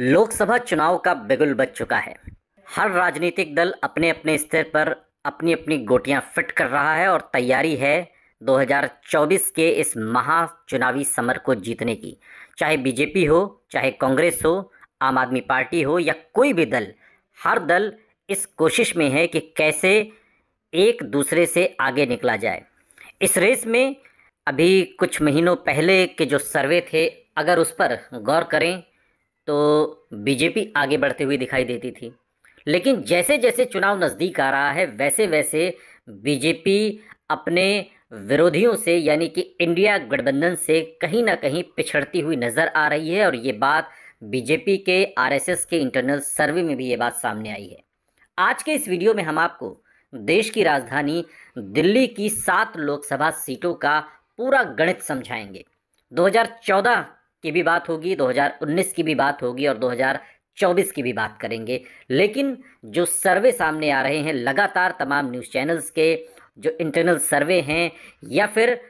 लोकसभा चुनाव का बिगुल बच चुका है हर राजनीतिक दल अपने अपने स्तर पर अपनी अपनी गोटियां फिट कर रहा है और तैयारी है 2024 के इस महा चुनावी समर को जीतने की चाहे बीजेपी हो चाहे कांग्रेस हो आम आदमी पार्टी हो या कोई भी दल हर दल इस कोशिश में है कि कैसे एक दूसरे से आगे निकला जाए इस रेस में अभी कुछ महीनों पहले के जो सर्वे थे अगर उस पर गौर करें तो बीजेपी आगे बढ़ते हुए दिखाई देती थी लेकिन जैसे जैसे चुनाव नज़दीक आ रहा है वैसे वैसे बीजेपी अपने विरोधियों से यानी कि इंडिया गठबंधन से कहीं ना कहीं पिछड़ती हुई नज़र आ रही है और ये बात बीजेपी के आरएसएस के इंटरनल सर्वे में भी ये बात सामने आई है आज के इस वीडियो में हम आपको देश की राजधानी दिल्ली की सात लोकसभा सीटों का पूरा गणित समझाएंगे 2014 की भी बात होगी 2019 की भी बात होगी और 2024 की भी बात करेंगे लेकिन जो सर्वे सामने आ रहे हैं लगातार तमाम न्यूज़ चैनल्स के जो इंटरनल सर्वे हैं या फिर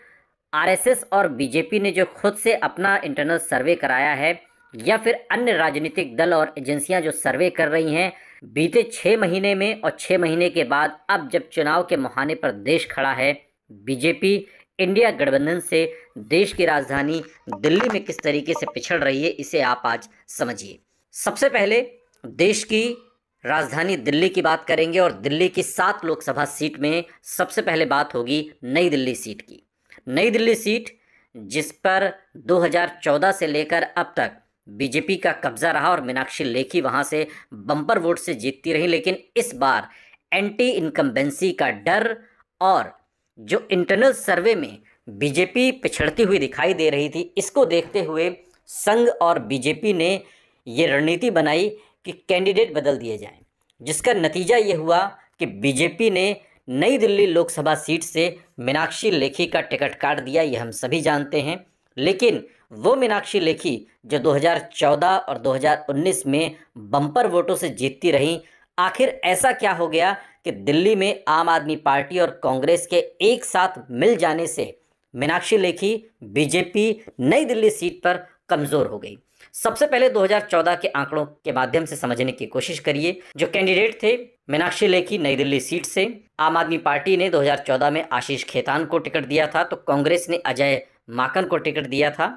आरएसएस और बीजेपी ने जो खुद से अपना इंटरनल सर्वे कराया है या फिर अन्य राजनीतिक दल और एजेंसियां जो सर्वे कर रही हैं बीते छः महीने में और छः महीने के बाद अब जब चुनाव के मुहाने पर देश खड़ा है बीजेपी इंडिया गठबंधन से देश की राजधानी दिल्ली में किस तरीके से पिछड़ रही है इसे आप आज समझिए सबसे पहले देश की राजधानी दिल्ली की बात करेंगे और दिल्ली की सात लोकसभा सीट में सबसे पहले बात होगी नई दिल्ली सीट की नई दिल्ली सीट जिस पर 2014 से लेकर अब तक बीजेपी का कब्जा रहा और मीनाक्षी लेखी वहां से बम्पर वोट से जीतती रही लेकिन इस बार एंटी इनकम्बेंसी का डर और जो इंटरनल सर्वे में बीजेपी पिछड़ती हुई दिखाई दे रही थी इसको देखते हुए संघ और बीजेपी ने ये रणनीति बनाई कि कैंडिडेट बदल दिए जाएं जिसका नतीजा ये हुआ कि बीजेपी ने नई दिल्ली लोकसभा सीट से मीनाक्षी लेखी का टिकट काट दिया ये हम सभी जानते हैं लेकिन वो मीनाक्षी लेखी जो 2014 और 2019 में बम्पर वोटों से जीतती रहीं आखिर ऐसा क्या हो गया कि दिल्ली में आम आदमी पार्टी और कांग्रेस के एक साथ मिल जाने से मीनाक्षी लेखी बीजेपी नई दिल्ली सीट पर कमज़ोर हो गई सबसे पहले 2014 के आंकड़ों के माध्यम से समझने की कोशिश करिए जो कैंडिडेट थे मीनाक्षी लेखी नई दिल्ली सीट से आम आदमी पार्टी ने 2014 में आशीष खेतान को टिकट दिया था तो कांग्रेस ने अजय माकन को टिकट दिया था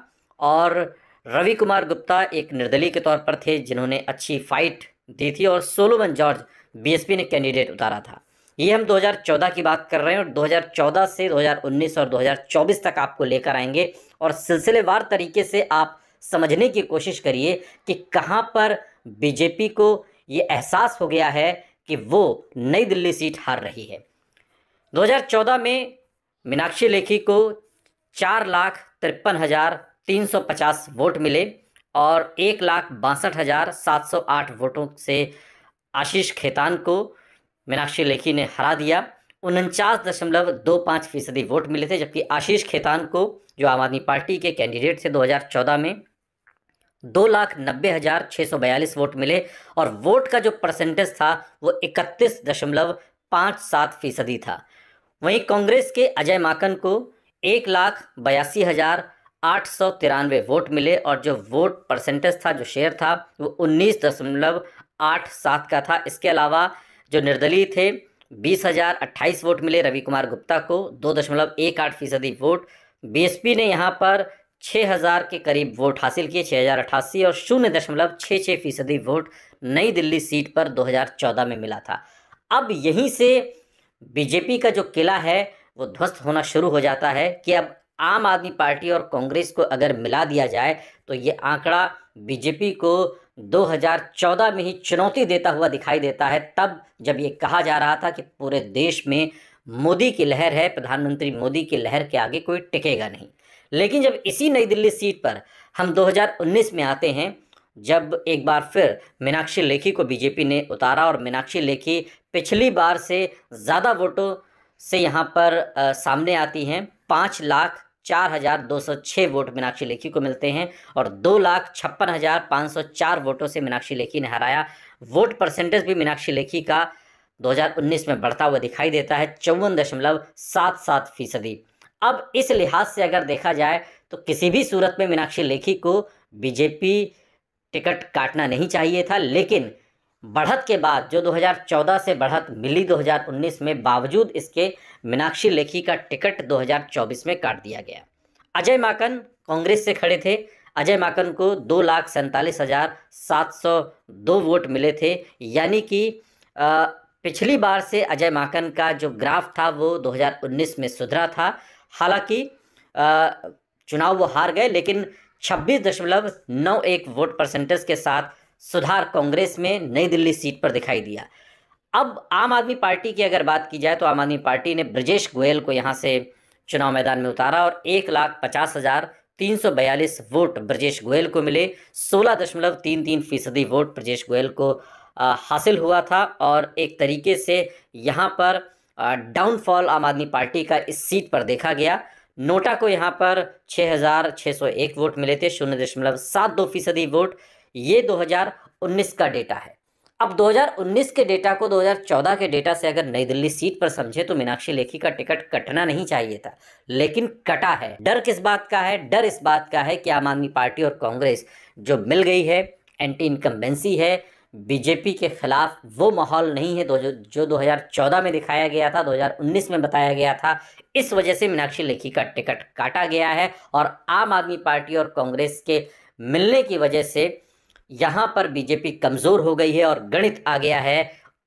और रवि कुमार गुप्ता एक निर्दलीय के तौर पर थे जिन्होंने अच्छी फाइट दी थी और सोलोमन जॉर्ज बीएसपी ने कैंडिडेट उतारा था ये हम 2014 की बात कर रहे हैं और 2014 से 2019 और 2024 तक आपको लेकर आएंगे और सिलसिलेवार तरीके से आप समझने की कोशिश करिए कि कहाँ पर बीजेपी को ये एहसास हो गया है कि वो नई दिल्ली सीट हार रही है 2014 में मीनाक्षी लेखी को चार लाख तिरपन हज़ार तीन सौ पचास वोट मिले और एक लाख बासठ हज़ार सात सौ आठ वोटों से आशीष खेतान को मीनाक्षी लेखी ने हरा दिया उनचास दशमलव दो पाँच फीसदी वोट मिले थे जबकि आशीष खेतान को जो आम आदमी पार्टी के कैंडिडेट थे 2014 में दो लाख नब्बे हज़ार छः सौ बयालीस वोट मिले और वोट का जो परसेंटेज था वो इकतीस दशमलव पाँच सात फीसदी था वहीं कांग्रेस के अजय माकन को एक लाख बयासी हज़ार आठ सौ तिरानवे वोट मिले और जो वोट परसेंटेज था जो शेयर था वो उन्नीस दशमलव आठ सात का था इसके अलावा जो निर्दलीय थे बीस हज़ार अट्ठाईस वोट मिले रवि कुमार गुप्ता को दो दशमलव एक आठ फीसदी वोट बीएसपी ने यहाँ पर छः हज़ार के करीब वोट हासिल किए छः हज़ार अट्ठासी और शून्य दशमलव छः छः फीसदी वोट नई दिल्ली सीट पर दो हज़ार चौदह में मिला था अब यहीं से बीजेपी का जो किला है वो ध्वस्त होना शुरू हो जाता है कि अब आम आदमी पार्टी और कांग्रेस को अगर मिला दिया जाए तो ये आंकड़ा बीजेपी को 2014 में ही चुनौती देता हुआ दिखाई देता है तब जब ये कहा जा रहा था कि पूरे देश में मोदी की लहर है प्रधानमंत्री मोदी की लहर के आगे कोई टिकेगा नहीं लेकिन जब इसी नई दिल्ली सीट पर हम 2019 में आते हैं जब एक बार फिर मीनाक्षी लेखी को बीजेपी ने उतारा और मीनाक्षी लेखी पिछली बार से ज़्यादा वोटों से यहाँ पर आ, सामने आती हैं पाँच लाख चार हजार दो सौ छः वोट मीनाक्षी लेखी को मिलते हैं और दो लाख छप्पन हजार पाँच सौ चार वोटों से मीनाक्षी लेखी ने हराया वोट परसेंटेज भी मीनाक्षी लेखी का 2019 में बढ़ता हुआ दिखाई देता है चौवन दशमलव सात सात फीसदी अब इस लिहाज से अगर देखा जाए तो किसी भी सूरत में मीनाक्षी लेखी को बीजेपी टिकट काटना नहीं चाहिए था लेकिन बढ़त के बाद जो 2014 से बढ़त मिली 2019 में बावजूद इसके मीनाक्षी लेखी का टिकट 2024 में काट दिया गया अजय माकन कांग्रेस से खड़े थे अजय माकन को दो लाख सैंतालीस हज़ार सात सौ दो वोट मिले थे यानी कि पिछली बार से अजय माकन का जो ग्राफ था वो 2019 में सुधरा था हालांकि चुनाव वो हार गए लेकिन छब्बीस दशमलव नौ एक वोट परसेंटेज के साथ सुधार कांग्रेस में नई दिल्ली सीट पर दिखाई दिया अब आम आदमी पार्टी की अगर बात की जाए तो आम आदमी पार्टी ने ब्रजेश गोयल को यहाँ से चुनाव मैदान में उतारा और एक लाख पचास हज़ार तीन सौ बयालीस वोट ब्रजेश गोयल को मिले सोलह दशमलव तीन तीन फीसदी वोट ब्रजेश गोयल को हासिल हुआ था और एक तरीके से यहाँ पर डाउनफॉल आम आदमी पार्टी का इस सीट पर देखा गया नोटा को यहाँ पर छः छः हज़ार सौ एक वोट मिले थे शून्य दशमलव सात दो फीसदी वोट ये 2019 का डेटा है अब 2019 के डेटा को 2014 के डेटा से अगर नई दिल्ली सीट पर समझे तो मीनाक्षी लेखी का टिकट कटना नहीं चाहिए था लेकिन कटा है डर किस बात का है डर इस बात का है कि आम आदमी पार्टी और कांग्रेस जो मिल गई है एंटी इनकम्बेंसी है बीजेपी के खिलाफ वो माहौल नहीं है जो 2014 में दिखाया गया था 2019 में बताया गया था इस वजह से मीनाक्षी लेखी का टिकट काटा गया है और आम आदमी पार्टी और कांग्रेस के मिलने की वजह से यहाँ पर बीजेपी कमज़ोर हो गई है और गणित आ गया है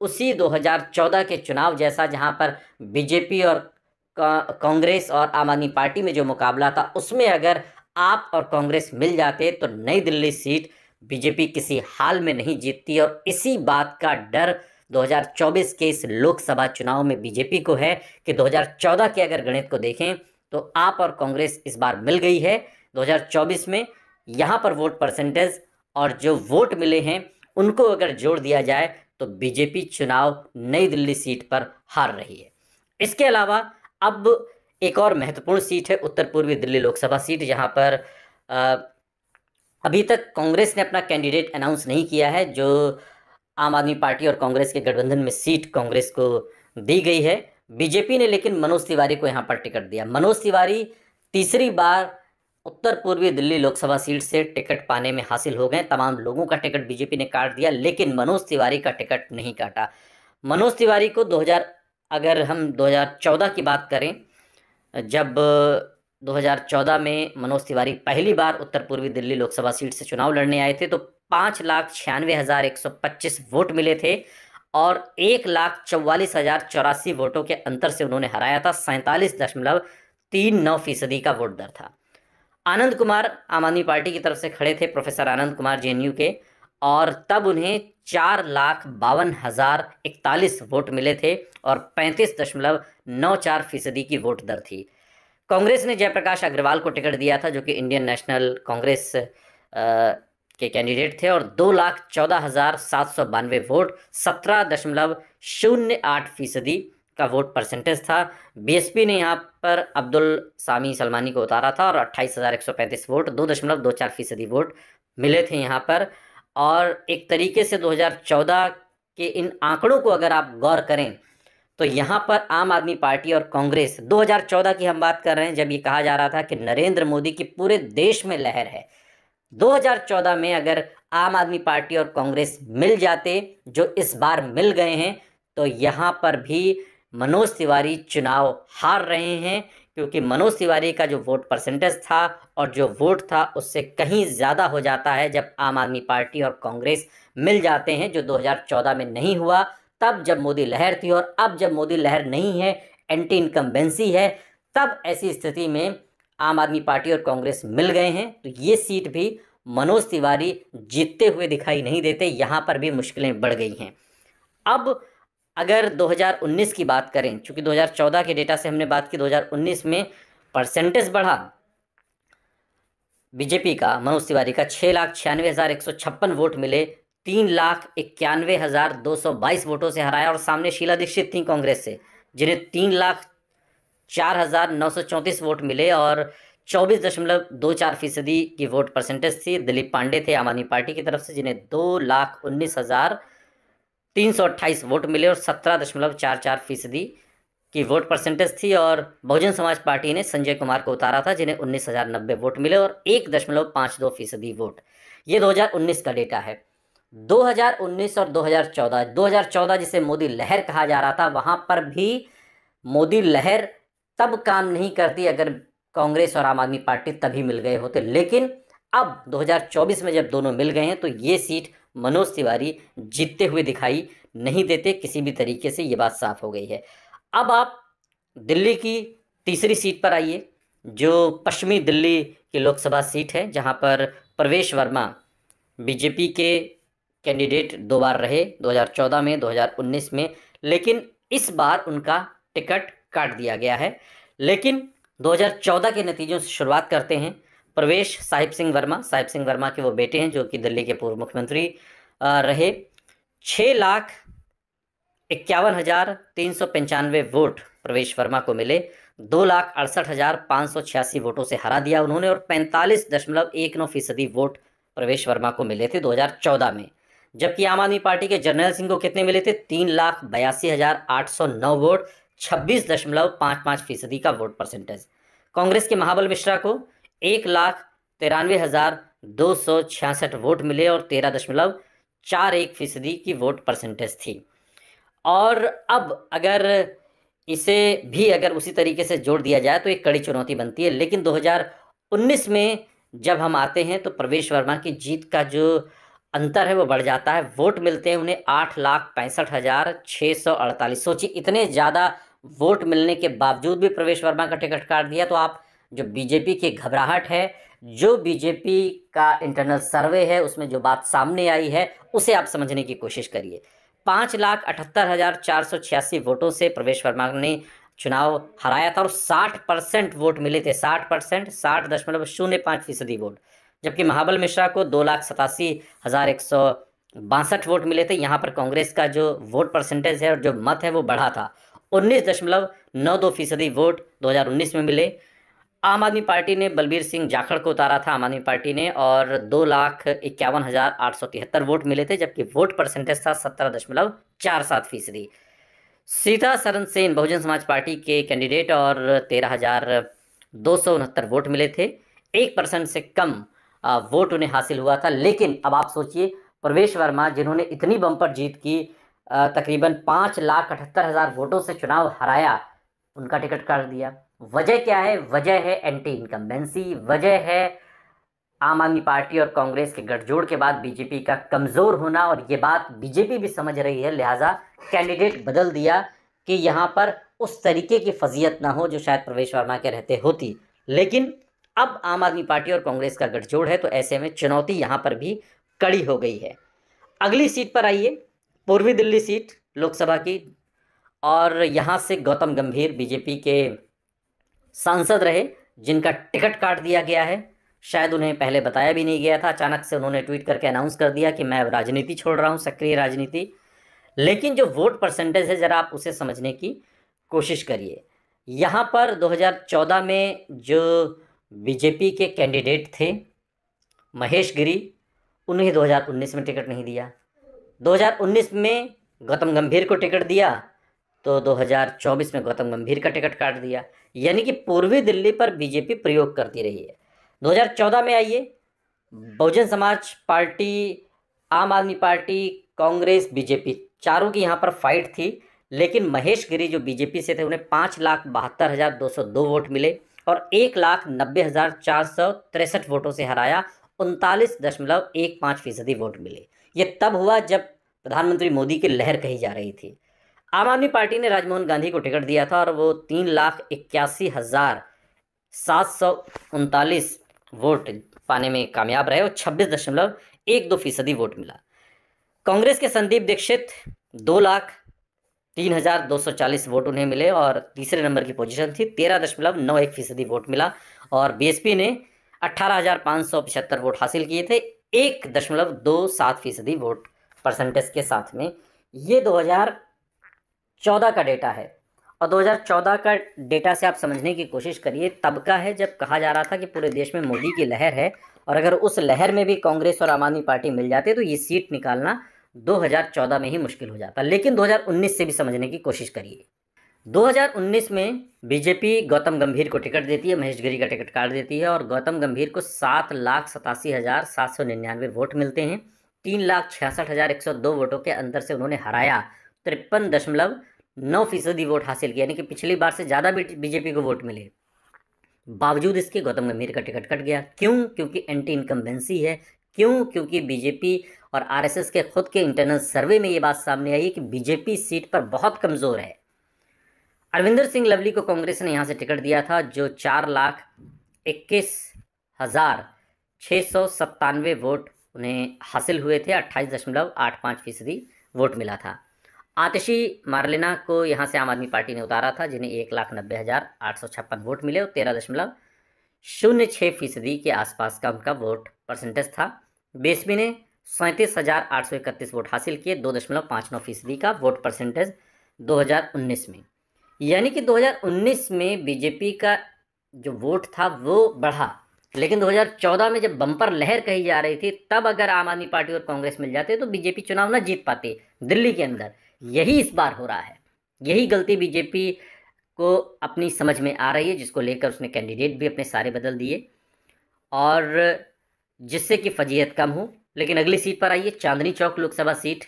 उसी 2014 के चुनाव जैसा जहाँ पर बीजेपी और कांग्रेस और आम आदमी पार्टी में जो मुकाबला था उसमें अगर आप और कांग्रेस मिल जाते तो नई दिल्ली सीट बीजेपी किसी हाल में नहीं जीतती और इसी बात का डर 2024 के इस लोकसभा चुनाव में बीजेपी को है कि 2014 के अगर गणित को देखें तो आप और कांग्रेस इस बार मिल गई है 2024 में यहाँ पर वोट परसेंटेज और जो वोट मिले हैं उनको अगर जोड़ दिया जाए तो बीजेपी चुनाव नई दिल्ली सीट पर हार रही है इसके अलावा अब एक और महत्वपूर्ण सीट है उत्तर पूर्वी दिल्ली लोकसभा सीट जहां पर आ, अभी तक कांग्रेस ने अपना कैंडिडेट अनाउंस नहीं किया है जो आम आदमी पार्टी और कांग्रेस के गठबंधन में सीट कांग्रेस को दी गई है बीजेपी ने लेकिन मनोज तिवारी को यहाँ पर टिकट दिया मनोज तिवारी तीसरी बार उत्तर पूर्वी दिल्ली लोकसभा सीट से टिकट पाने में हासिल हो गए तमाम लोगों का टिकट बीजेपी ने काट दिया लेकिन मनोज तिवारी का टिकट नहीं काटा मनोज तिवारी को 2000 अगर हम 2014 की बात करें जब 2014 में मनोज तिवारी पहली बार उत्तर पूर्वी दिल्ली लोकसभा सीट से चुनाव लड़ने आए थे तो पाँच लाख छियानवे हज़ार एक सौ पच्चीस वोट मिले थे और एक लाख चौवालीस हज़ार चौरासी वोटों के अंतर से उन्होंने हराया था सैंतालीस दशमलव तीन नौ फीसदी का वोट दर था आनंद कुमार आम आदमी पार्टी की तरफ से खड़े थे प्रोफेसर आनंद कुमार जे के और तब उन्हें चार लाख बावन हज़ार इकतालीस वोट मिले थे और पैंतीस दशमलव नौ चार फीसदी की वोट दर थी कांग्रेस ने जयप्रकाश अग्रवाल को टिकट दिया था जो कि इंडियन नेशनल कांग्रेस के कैंडिडेट थे और दो लाख चौदह हज़ार सात सौ बानवे वोट सत्रह दशमलव शून्य आठ फीसदी का वोट परसेंटेज था बीएसपी ने यहाँ पर अब्दुल सामी सलमानी को उतारा था और अट्ठाईस हज़ार एक सौ पैंतीस वोट दो दशमलव दो चार फीसदी वोट मिले थे यहाँ पर और एक तरीके से 2014 के इन आंकड़ों को अगर आप गौर करें तो यहाँ पर आम आदमी पार्टी और कांग्रेस 2014 की हम बात कर रहे हैं जब ये कहा जा रहा था कि नरेंद्र मोदी की पूरे देश में लहर है 2014 में अगर आम आदमी पार्टी और कांग्रेस मिल जाते जो इस बार मिल गए हैं तो यहाँ पर भी मनोज तिवारी चुनाव हार रहे हैं क्योंकि मनोज तिवारी का जो वोट परसेंटेज था और जो वोट था उससे कहीं ज़्यादा हो जाता है जब आम आदमी पार्टी और कांग्रेस मिल जाते हैं जो 2014 में नहीं हुआ तब जब मोदी लहर थी और अब जब मोदी लहर नहीं है एंटी इनकम्बेंसी है तब ऐसी स्थिति में आम आदमी पार्टी और कांग्रेस मिल गए हैं तो ये सीट भी मनोज तिवारी जीतते हुए दिखाई नहीं देते यहाँ पर भी मुश्किलें बढ़ गई हैं अब अगर 2019 की बात करें क्योंकि 2014 के डेटा से हमने बात की 2019 में परसेंटेज बढ़ा बीजेपी का मनोज तिवारी का छः लाख छियानवे हज़ार एक सौ छप्पन वोट मिले तीन लाख इक्यानवे हज़ार दो सौ बाईस वोटों से हराया और सामने शीला दीक्षित थी कांग्रेस से जिन्हें तीन लाख चार हज़ार नौ सौ चौंतीस वोट मिले और चौबीस दशमलव दो चार फीसदी की वोट परसेंटेज थी दिलीप पांडे थे आम आदमी पार्टी की तरफ से जिन्हें दो लाख उन्नीस हज़ार तीन सौ अट्ठाईस वोट मिले और सत्रह दशमलव चार चार फीसदी की वोट परसेंटेज थी और बहुजन समाज पार्टी ने संजय कुमार को उतारा था जिन्हें उन्नीस हज़ार नब्बे वोट मिले और एक दशमलव पाँच दो फीसदी वोट ये 2019 का डेटा है 2019 और 2014 2014 जिसे मोदी लहर कहा जा रहा था वहाँ पर भी मोदी लहर तब काम नहीं करती अगर कांग्रेस और आम आदमी पार्टी तभी मिल गए होते लेकिन अब 2024 में जब दोनों मिल गए हैं तो ये सीट मनोज तिवारी जीतते हुए दिखाई नहीं देते किसी भी तरीके से ये बात साफ हो गई है अब आप दिल्ली की तीसरी सीट पर आइए जो पश्चिमी दिल्ली की लोकसभा सीट है जहां पर प्रवेश वर्मा बीजेपी के कैंडिडेट दो बार रहे 2014 में 2019 में लेकिन इस बार उनका टिकट काट दिया गया है लेकिन 2014 के नतीजों से शुरुआत करते हैं प्रवेश साहिब सिंह वर्मा साहिब सिंह वर्मा के वो बेटे हैं जो कि दिल्ली के पूर्व मुख्यमंत्री रहे छः लाख इक्यावन हज़ार तीन सौ पंचानवे वोट प्रवेश वर्मा को मिले दो लाख अड़सठ हज़ार पाँच सौ छियासी वोटों से हरा दिया उन्होंने और पैंतालीस दशमलव एक नौ फीसदी वोट प्रवेश वर्मा को मिले थे 2014 में जबकि आम आदमी पार्टी के जनरल सिंह को कितने मिले थे तीन लाख बयासी हज़ार आठ सौ नौ वोट छब्बीस दशमलव पाँच पाँच फीसदी का वोट परसेंटेज कांग्रेस के महाबल मिश्रा को एक लाख तिरानवे हज़ार दो सौ छियासठ वोट मिले और तेरह दशमलव चार एक फीसदी की वोट परसेंटेज थी और अब अगर इसे भी अगर उसी तरीके से जोड़ दिया जाए तो एक कड़ी चुनौती बनती है लेकिन 2019 में जब हम आते हैं तो प्रवेश वर्मा की जीत का जो अंतर है वो बढ़ जाता है वोट मिलते हैं उन्हें आठ लाख पैंसठ हज़ार छः सौ अड़तालीस सोचिए इतने ज़्यादा वोट मिलने के बावजूद भी प्रवेश वर्मा का टिकट काट दिया तो आप जो बीजेपी की घबराहट है जो बीजेपी का इंटरनल सर्वे है उसमें जो बात सामने आई है उसे आप समझने की कोशिश करिए पाँच लाख अठहत्तर हज़ार चार सौ छियासी वोटों से प्रवेश वर्मा ने चुनाव हराया था और साठ परसेंट वोट मिले थे साठ परसेंट साठ दशमलव शून्य पाँच फीसदी वोट जबकि महाबल मिश्रा को दो लाख सतासी हज़ार एक सौ बासठ वोट मिले थे यहाँ पर कांग्रेस का जो वोट परसेंटेज है और जो मत है वो बढ़ा था उन्नीस दशमलव नौ दो फीसदी वोट दो हज़ार उन्नीस में मिले आम आदमी पार्टी ने बलबीर सिंह जाखड़ को उतारा था आम आदमी पार्टी ने और दो लाख इक्यावन हज़ार आठ सौ तिहत्तर वोट मिले थे जबकि वोट परसेंटेज था सत्रह दशमलव चार सात फीसदी सीता सरन सेन बहुजन समाज पार्टी के कैंडिडेट और तेरह हज़ार दो सौ उनहत्तर वोट मिले थे एक परसेंट से कम वोट उन्हें हासिल हुआ था लेकिन अब आप सोचिए प्रवेश वर्मा जिन्होंने इतनी बम्पर जीत की तकरीबन पाँच लाख अठहत्तर हज़ार वोटों से चुनाव हराया उनका टिकट काट दिया वजह क्या है वजह है एंटी इनकम्बेंसी वजह है आम आदमी पार्टी और कांग्रेस के गठजोड़ के बाद बीजेपी का कमज़ोर होना और ये बात बीजेपी भी समझ रही है लिहाजा कैंडिडेट बदल दिया कि यहाँ पर उस तरीके की फजीयत ना हो जो शायद प्रवेश वर्मा के रहते होती लेकिन अब आम आदमी पार्टी और कांग्रेस का गठजोड़ है तो ऐसे में चुनौती यहाँ पर भी कड़ी हो गई है अगली सीट पर आइए पूर्वी दिल्ली सीट लोकसभा की और यहाँ से गौतम गंभीर बीजेपी के सांसद रहे जिनका टिकट काट दिया गया है शायद उन्हें पहले बताया भी नहीं गया था अचानक से उन्होंने ट्वीट करके अनाउंस कर दिया कि मैं अब राजनीति छोड़ रहा हूँ सक्रिय राजनीति लेकिन जो वोट परसेंटेज है ज़रा आप उसे समझने की कोशिश करिए यहाँ पर 2014 में जो बीजेपी के कैंडिडेट थे महेश गिरी उन्हें 2019 में टिकट नहीं दिया 2019 में गौतम गंभीर को टिकट दिया तो 2024 में गौतम गंभीर का टिकट काट दिया यानी कि पूर्वी दिल्ली पर बीजेपी प्रयोग करती रही है 2014 में आइए बहुजन समाज पार्टी आम आदमी पार्टी कांग्रेस बीजेपी चारों की यहाँ पर फाइट थी लेकिन महेश गिरी जो बीजेपी से थे उन्हें पाँच लाख बहत्तर हज़ार दो सौ दो वोट मिले और एक लाख नब्बे हज़ार चार सौ तिरसठ वोटों से हराया उनतालीस दशमलव एक पाँच फीसदी वोट मिले ये तब हुआ जब प्रधानमंत्री मोदी की लहर कही जा रही थी आम आदमी पार्टी ने राजमोहन गांधी को टिकट दिया था और वो तीन लाख इक्यासी हज़ार सात सौ उनतालीस वोट पाने में कामयाब रहे और छब्बीस दशमलव एक दो फीसदी वोट मिला कांग्रेस के संदीप दीक्षित दो लाख तीन हज़ार दो सौ चालीस वोट उन्हें मिले और तीसरे नंबर की पोजीशन थी तेरह दशमलव नौ एक फीसदी वोट मिला और बीएसपी ने अट्ठारह हज़ार पाँच सौ पचहत्तर वोट हासिल किए थे एक दशमलव दो सात फीसदी वोट परसेंटेज के साथ में ये दो हज़ार 2014 का डेटा है और 2014 का डेटा से आप समझने की कोशिश करिए तब का है जब कहा जा रहा था कि पूरे देश में मोदी की लहर है और अगर उस लहर में भी कांग्रेस और आम आदमी पार्टी मिल जाती तो ये सीट निकालना 2014 में ही मुश्किल हो जाता लेकिन 2019 से भी समझने की कोशिश करिए 2019 में बीजेपी गौतम गंभीर को टिकट देती है महेश गिरी का टिकट काट देती है और गौतम गंभीर को सात लाख सतासी हज़ार सात सौ निन्यानवे वोट मिलते हैं तीन लाख छियासठ हज़ार एक सौ दो वोटों के अंदर से उन्होंने हराया तिरपन दशमलव नौ फीसदी वोट हासिल किया यानी कि पिछली बार से ज़्यादा बीजेपी को वोट मिले बावजूद इसके गौतम गंभीर का टिकट कट गया क्यों क्योंकि एंटी इनकम्बेंसी है क्यों क्योंकि बीजेपी और आरएसएस के खुद के इंटरनल सर्वे में ये बात सामने आई कि बीजेपी सीट पर बहुत कमज़ोर है अरविंदर सिंह लवली को कांग्रेस ने यहाँ से टिकट दिया था जो चार लाख इक्कीस हज़ार छः सौ सत्तानवे वोट उन्हें हासिल हुए थे अट्ठाईस दशमलव आठ पाँच फीसदी वोट मिला था आतिशी मार्लिना को यहाँ से आम आदमी पार्टी ने उतारा था जिन्हें एक लाख नब्बे हज़ार आठ सौ छप्पन वोट मिले और तेरह दशमलव शून्य छः फीसदी के आसपास का उनका वोट परसेंटेज था बेसबी ने सैंतीस हज़ार आठ सौ इकतीस वोट हासिल किए दो दशमलव पाँच नौ फीसदी का वोट परसेंटेज दो हज़ार उन्नीस में यानी कि दो हज़ार उन्नीस में बीजेपी का जो वोट था वो बढ़ा लेकिन 2014 में जब बम्पर लहर कही जा रही थी तब अगर आम आदमी पार्टी और कांग्रेस मिल जाते तो बीजेपी चुनाव ना जीत पाती दिल्ली के अंदर यही इस बार हो रहा है यही गलती बीजेपी को अपनी समझ में आ रही है जिसको लेकर उसने कैंडिडेट भी अपने सारे बदल दिए और जिससे कि फजीहत कम हो लेकिन अगली सीट पर आइए चांदनी चौक लोकसभा सीट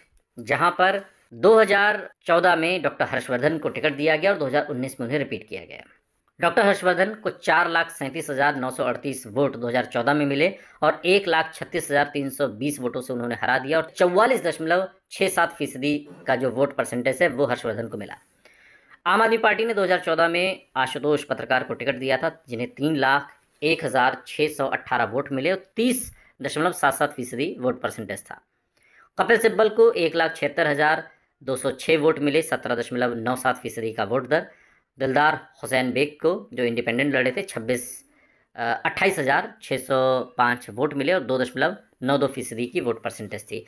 जहां पर 2014 में डॉक्टर हर्षवर्धन को टिकट दिया गया और 2019 में उन्हें रिपीट किया गया डॉक्टर हर्षवर्धन को चार लाख सैंतीस हजार नौ सौ अड़तीस वोट 2014 में मिले और एक लाख छत्तीस हजार तीन सौ बीस वोटों से उन्होंने हरा दिया और चौवालीस दशमलव छः सात फीसदी का जो वोट परसेंटेज है वो हर्षवर्धन को मिला आम आदमी पार्टी ने 2014 में आशुतोष पत्रकार को टिकट दिया था जिन्हें तीन लाख एक हज़ार छः सौ अट्ठारह वोट मिले और तीस दशमलव सात सात फीसदी वोट परसेंटेज था कपिल सिब्बल को एक लाख छिहत्तर हज़ार दो सौ छः वोट मिले सत्रह दशमलव नौ सात फीसदी का वोट दर दिलदार हुसैन बेग को जो इंडिपेंडेंट लड़े थे छब्बीस अट्ठाईस हज़ार छः सौ पाँच वोट मिले और दो दशमलव नौ दो फीसदी की वोट परसेंटेज थी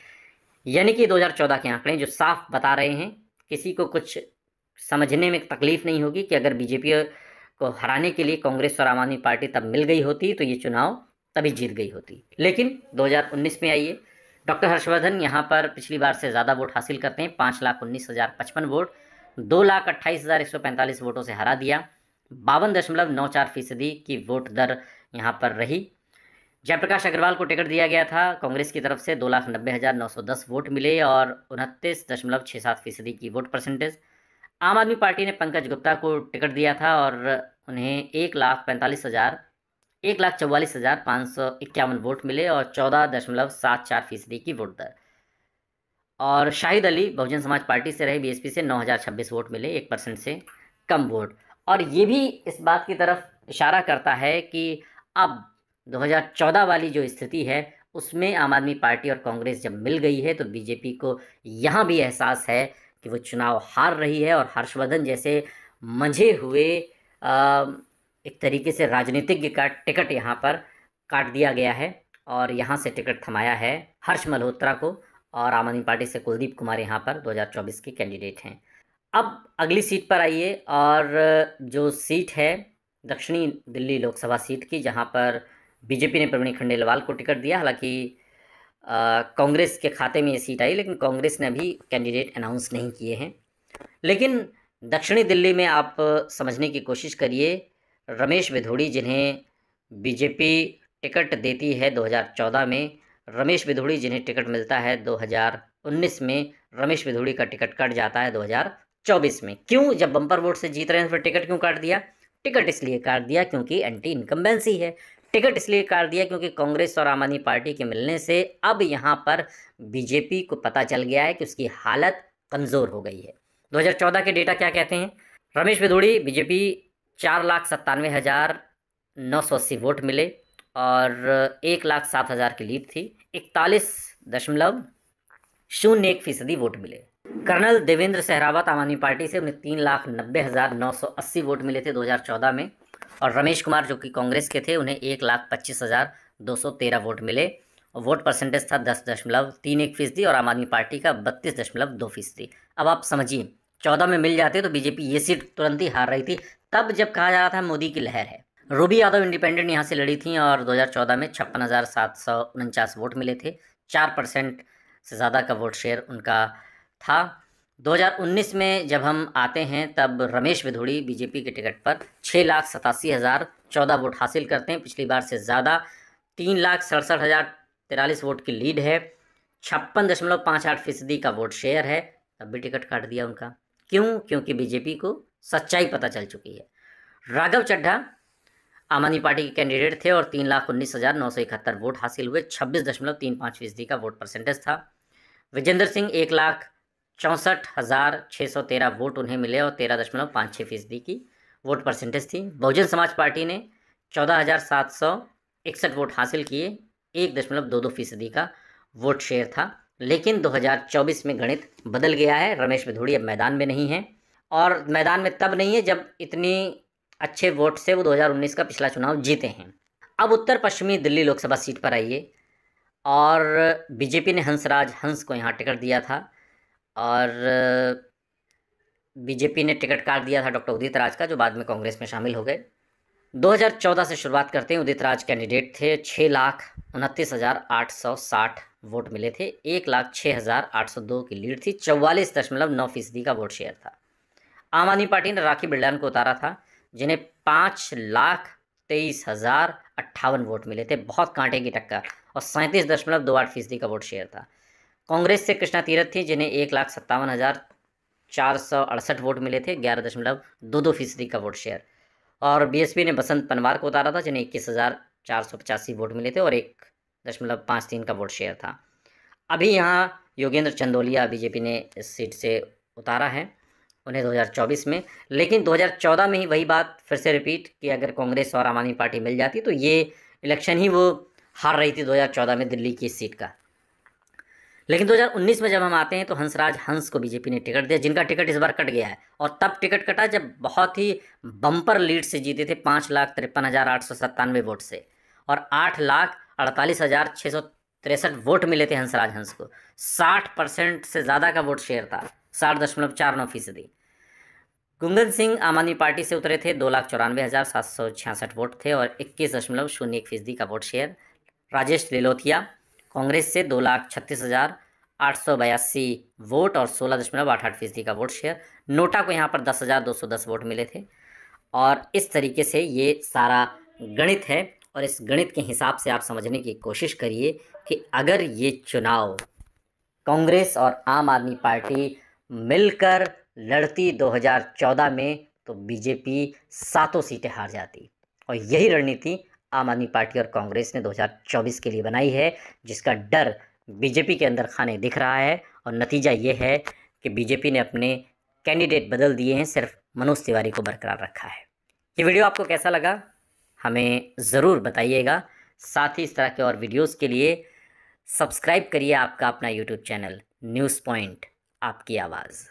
यानी कि 2014 के आंकड़े जो साफ बता रहे हैं किसी को कुछ समझने में तकलीफ नहीं होगी कि अगर बीजेपी को हराने के लिए कांग्रेस और आम आदमी पार्टी तब मिल गई होती तो ये चुनाव तभी जीत गई होती लेकिन 2019 में आइए डॉक्टर हर्षवर्धन यहाँ पर पिछली बार से ज़्यादा वोट हासिल करते हैं पाँच लाख उन्नीस हज़ार पचपन वोट दो लाख अट्ठाईस हज़ार एक सौ पैंतालीस वोटों से हरा दिया बावन दशमलव नौ चार फीसदी की वोट दर यहाँ पर रही जयप्रकाश अग्रवाल को टिकट दिया गया था कांग्रेस की तरफ से दो लाख नब्बे हज़ार नौ सौ दस वोट मिले और उनतीस दशमलव छः सात फीसदी की वोट परसेंटेज आम आदमी पार्टी ने पंकज गुप्ता को टिकट दिया था और उन्हें एक लाख पैंतालीस हज़ार एक लाख चौवालीस हज़ार पाँच सौ इक्यावन वोट मिले और चौदह दशमलव सात चार फीसदी की वोट दर और शाहिद अली बहुजन समाज पार्टी से रहे बीएसपी से 9026 वोट मिले एक परसेंट से कम वोट और ये भी इस बात की तरफ इशारा करता है कि अब 2014 वाली जो स्थिति है उसमें आम आदमी पार्टी और कांग्रेस जब मिल गई है तो बीजेपी को यहाँ भी एहसास है कि वो चुनाव हार रही है और हर्षवर्धन जैसे मंझे हुए आ, एक तरीके से राजनीतिज्ञ का टिकट यहाँ पर काट दिया गया है और यहाँ से टिकट थमाया है हर्ष मल्होत्रा को और आम आदमी पार्टी से कुलदीप कुमार यहाँ पर 2024 के कैंडिडेट हैं अब अगली सीट पर आइए और जो सीट है दक्षिणी दिल्ली लोकसभा सीट की जहाँ पर बीजेपी ने प्रवीण खंडेलवाल को टिकट दिया हालांकि कांग्रेस के खाते में ये सीट आई लेकिन कांग्रेस ने अभी कैंडिडेट अनाउंस नहीं किए हैं लेकिन दक्षिणी दिल्ली में आप समझने की कोशिश करिए रमेश भिधोड़ी जिन्हें बीजेपी टिकट देती है 2014 में रमेश विधोड़ी जिन्हें टिकट मिलता है 2019 में रमेश विधोड़ी का टिकट कट जाता है 2024 में क्यों जब बम्पर वोट से जीत रहे हैं तो फिर टिकट क्यों काट दिया टिकट इसलिए काट दिया क्योंकि एंटी इनकम्बेंसी है टिकट इसलिए काट दिया क्योंकि कांग्रेस और आम आदमी पार्टी के मिलने से अब यहाँ पर बीजेपी को पता चल गया है कि उसकी हालत कमज़ोर हो गई है 2014 के डेटा क्या कहते हैं रमेश बिधूड़ी बीजेपी चार लाख सत्तानवे हज़ार नौ सौ अस्सी वोट मिले और एक लाख सात हज़ार की लीड थी इकतालीस दशमलव शून्य एक फीसदी वोट मिले कर्नल देवेंद्र सहरावत आम आदमी पार्टी से उन्हें तीन लाख नब्बे हज़ार नौ सौ अस्सी वोट मिले थे दो हज़ार चौदह में और रमेश कुमार जो कि कांग्रेस के थे उन्हें एक लाख पच्चीस हज़ार दो सौ तेरह वोट मिले और वोट परसेंटेज था दस दशमलव तीन एक फीसदी और आम आदमी पार्टी का बत्तीस दशमलव दो फीसदी अब आप समझिए चौदह में मिल जाते तो बीजेपी ये सीट तुरंत ही हार रही थी तब जब कहा जा रहा था मोदी की लहर है रूबी यादव इंडिपेंडेंट यहाँ से लड़ी थी और 2014 में छप्पन हज़ार सात सौ उनचास वोट मिले थे चार परसेंट से ज़्यादा का वोट शेयर उनका था 2019 में जब हम आते हैं तब रमेश विधोड़ी बीजेपी के टिकट पर छः लाख सतासी हज़ार चौदह वोट हासिल करते हैं पिछली बार से ज़्यादा तीन लाख सड़सठ हज़ार तिरालीस वोट की लीड है छप्पन दशमलव पाँच आठ फीसदी का वोट शेयर है तब भी टिकट काट दिया उनका क्यों क्योंकि बीजेपी को सच्चाई पता चल चुकी है राघव चड्ढा आम आदमी पार्टी के कैंडिडेट थे और तीन लाख उन्नीस हज़ार नौ सौ इकहत्तर वोट हासिल हुए छब्बीस दशमलव तीन पाँच फीसदी का वोट परसेंटेज था विजेंद्र सिंह एक लाख चौंसठ हज़ार छः सौ तेरह वोट उन्हें मिले और तेरह दशमलव पाँच छः फीसदी की वोट परसेंटेज थी बहुजन समाज पार्टी ने चौदह हज़ार सात सौ इकसठ वोट हासिल किए एक दशमलव दो दो फीसदी का वोट शेयर था लेकिन दो हज़ार चौबीस में गणित बदल गया है रमेश भिधोड़ी अब मैदान में नहीं है और मैदान में तब नहीं है जब इतनी अच्छे वोट से वो 2019 का पिछला चुनाव जीते हैं अब उत्तर पश्चिमी दिल्ली लोकसभा सीट पर आइए और बीजेपी ने हंसराज हंस को यहाँ टिकट दिया था और बीजेपी ने टिकट काट दिया था डॉक्टर उदित राज का जो बाद में कांग्रेस में शामिल हो गए 2014 से शुरुआत करते हैं उदित राज कैंडिडेट थे छः लाख उनतीस हज़ार आठ सौ साठ वोट मिले थे एक लाख छः हज़ार आठ सौ दो की लीड थी चौवालीस दशमलव नौ फीसदी का वोट शेयर था आम आदमी पार्टी ने राखी बिल्डान को उतारा था जिन्हें पाँच लाख तेईस हज़ार अट्ठावन वोट मिले थे बहुत कांटे की टक्कर और सैंतीस दशमलव दो आठ फीसदी का वोट शेयर था कांग्रेस से कृष्णा तीरथ थी जिन्हें एक लाख सत्तावन हज़ार चार सौ अड़सठ वोट मिले थे ग्यारह दशमलव दो दो फीसदी का वोट शेयर और बीएसपी ने बसंत पनवार को उतारा था जिन्हें इक्कीस हज़ार चार सौ पचासी वोट मिले थे और एक दशमलव पाँच तीन का वोट शेयर था अभी यहाँ योगेंद्र चंदोलिया बीजेपी ने इस सीट से उतारा है उन्हें 2024 में लेकिन 2014 में ही वही बात फिर से रिपीट कि अगर कांग्रेस और आम आदमी पार्टी मिल जाती तो ये इलेक्शन ही वो हार रही थी 2014 में दिल्ली की सीट का लेकिन 2019 में जब हम आते हैं तो हंसराज हंस को बीजेपी ने टिकट दिया जिनका टिकट इस बार कट गया है और तब टिकट कटा जब बहुत ही बम्पर लीड से जीते थे पाँच लाख तिरपन हज़ार आठ सौ सत्तानवे वोट से और आठ लाख अड़तालीस हज़ार छः सौ तिरसठ वोट मिले थे हंसराज हंस को साठ परसेंट से ज़्यादा का वोट शेयर था साठ दशमलव चार नौ फीसदी गुंगन सिंह आम आदमी पार्टी से उतरे थे दो लाख चौरानवे हज़ार सात सौ छियासठ वोट थे और इक्कीस दशमलव शून्य एक फीसदी का vote share Rajesh Lilothia Congress से दो लाख छत्तीस हज़ार आठ सौ बयासी वोट और सोलह दशमलव आठ आठ फीसदी का वोट शेयर नोटा को यहाँ पर दस हज़ार दो सौ दस वोट मिले थे और इस तरीके से ये सारा गणित है और इस गणित के हिसाब से आप समझने की कोशिश करिए कि अगर ये चुनाव कांग्रेस और आम आदमी पार्टी मिलकर लड़ती 2014 में तो बीजेपी सातों सीटें हार जाती और यही रणनीति आम आदमी पार्टी और कांग्रेस ने 2024 के लिए बनाई है जिसका डर बीजेपी के अंदर खाने दिख रहा है और नतीजा ये है कि बीजेपी ने अपने कैंडिडेट बदल दिए हैं सिर्फ मनोज तिवारी को बरकरार रखा है ये वीडियो आपको कैसा लगा हमें ज़रूर बताइएगा साथ ही इस तरह के और वीडियोस के लिए सब्सक्राइब करिए आपका अपना यूट्यूब चैनल न्यूज़ पॉइंट आपकी आवाज़